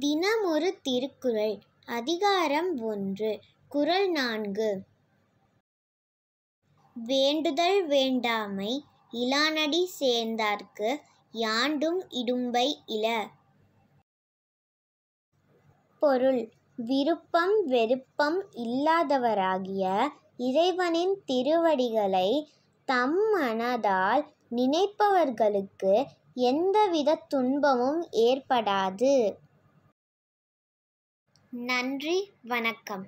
தினமொரு திருக்குறள் அதிகாரம் ஒன்று குரல் நான்கு வேண்டுதல் வேண்டாமை இலானடி சேர்ந்தார்க்கு யாண்டும் இடும்பை இல பொருள் விருப்பம் வெறுப்பம் இல்லாதவராகிய இறைவனின் திருவடிகளை தம் மனதால் நினைப்பவர்களுக்கு எந்தவித துன்பமும் ஏற்படாது நன்றி வணக்கம்